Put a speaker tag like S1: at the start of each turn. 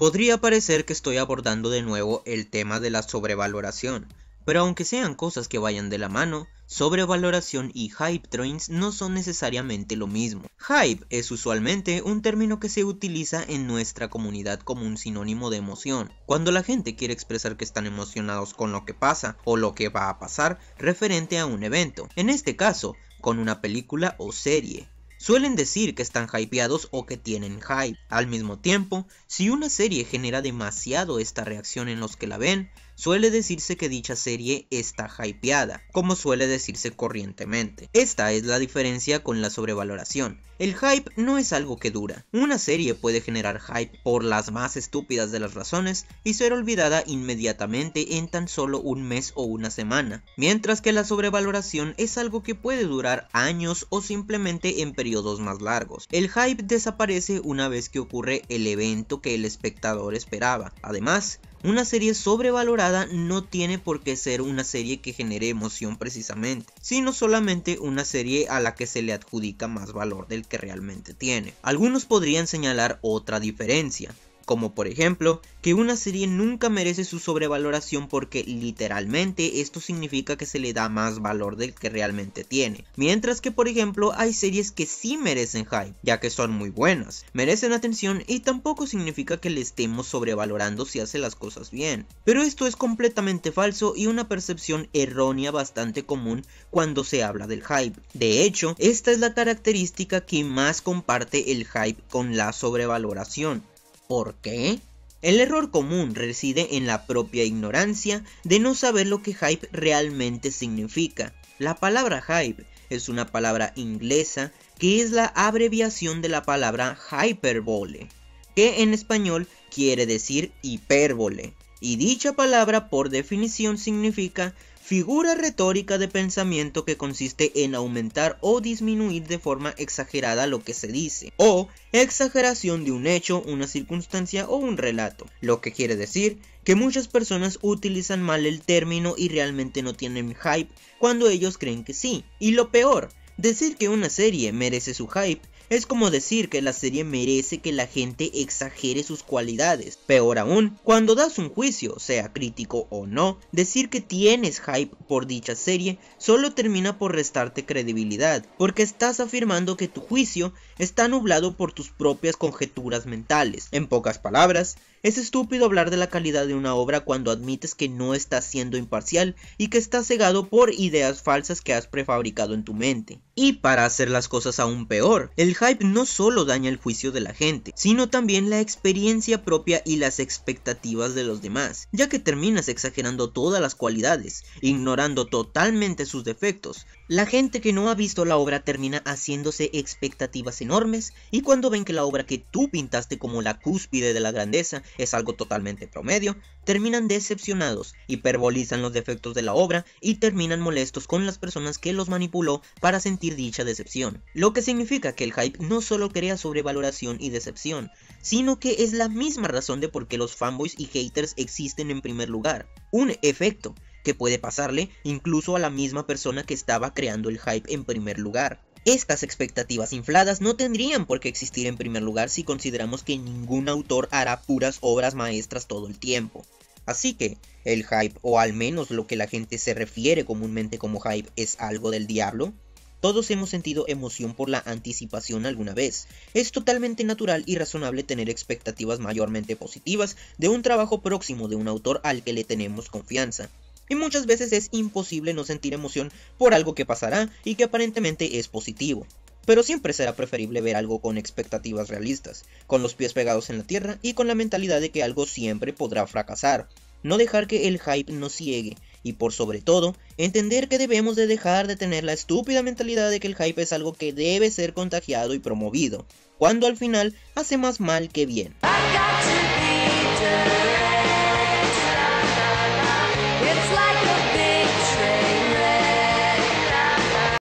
S1: Podría parecer que estoy abordando de nuevo el tema de la sobrevaloración, pero aunque sean cosas que vayan de la mano, sobrevaloración y hype trains no son necesariamente lo mismo. Hype es usualmente un término que se utiliza en nuestra comunidad como un sinónimo de emoción. Cuando la gente quiere expresar que están emocionados con lo que pasa o lo que va a pasar referente a un evento, en este caso, con una película o serie suelen decir que están hypeados o que tienen hype. Al mismo tiempo, si una serie genera demasiado esta reacción en los que la ven, Suele decirse que dicha serie está hypeada, como suele decirse corrientemente. Esta es la diferencia con la sobrevaloración. El hype no es algo que dura. Una serie puede generar hype por las más estúpidas de las razones y ser olvidada inmediatamente en tan solo un mes o una semana, mientras que la sobrevaloración es algo que puede durar años o simplemente en periodos más largos. El hype desaparece una vez que ocurre el evento que el espectador esperaba. Además, una serie sobrevalorada no tiene por qué ser una serie que genere emoción precisamente, sino solamente una serie a la que se le adjudica más valor del que realmente tiene. Algunos podrían señalar otra diferencia, como por ejemplo que una serie nunca merece su sobrevaloración porque literalmente esto significa que se le da más valor del que realmente tiene, mientras que por ejemplo hay series que sí merecen hype, ya que son muy buenas, merecen atención y tampoco significa que le estemos sobrevalorando si hace las cosas bien. Pero esto es completamente falso y una percepción errónea bastante común cuando se habla del hype. De hecho, esta es la característica que más comparte el hype con la sobrevaloración. ¿Por qué? El error común reside en la propia ignorancia de no saber lo que hype realmente significa. La palabra hype es una palabra inglesa que es la abreviación de la palabra hyperbole, que en español quiere decir hipérbole, y dicha palabra por definición significa Figura retórica de pensamiento que consiste en aumentar o disminuir de forma exagerada lo que se dice, o exageración de un hecho, una circunstancia o un relato, lo que quiere decir que muchas personas utilizan mal el término y realmente no tienen hype cuando ellos creen que sí. Y lo peor, decir que una serie merece su hype es como decir que la serie merece que la gente exagere sus cualidades. Peor aún, cuando das un juicio, sea crítico o no, decir que tienes hype por dicha serie solo termina por restarte credibilidad, porque estás afirmando que tu juicio está nublado por tus propias conjeturas mentales. En pocas palabras, es estúpido hablar de la calidad de una obra cuando admites que no estás siendo imparcial y que estás cegado por ideas falsas que has prefabricado en tu mente. Y para hacer las cosas aún peor, el hype no solo daña el juicio de la gente, sino también la experiencia propia y las expectativas de los demás, ya que terminas exagerando todas las cualidades, ignorando totalmente sus defectos la gente que no ha visto la obra termina haciéndose expectativas enormes y cuando ven que la obra que tú pintaste como la cúspide de la grandeza es algo totalmente promedio, terminan decepcionados, hiperbolizan los defectos de la obra y terminan molestos con las personas que los manipuló para sentir dicha decepción. Lo que significa que el hype no solo crea sobrevaloración y decepción, sino que es la misma razón de por qué los fanboys y haters existen en primer lugar. Un efecto que puede pasarle incluso a la misma persona que estaba creando el hype en primer lugar. Estas expectativas infladas no tendrían por qué existir en primer lugar si consideramos que ningún autor hará puras obras maestras todo el tiempo. Así que, el hype, o al menos lo que la gente se refiere comúnmente como hype, es algo del diablo. Todos hemos sentido emoción por la anticipación alguna vez. Es totalmente natural y razonable tener expectativas mayormente positivas de un trabajo próximo de un autor al que le tenemos confianza y muchas veces es imposible no sentir emoción por algo que pasará y que aparentemente es positivo. Pero siempre será preferible ver algo con expectativas realistas, con los pies pegados en la tierra y con la mentalidad de que algo siempre podrá fracasar, no dejar que el hype nos ciegue y por sobre todo, entender que debemos de dejar de tener la estúpida mentalidad de que el hype es algo que debe ser contagiado y promovido, cuando al final hace más mal que bien.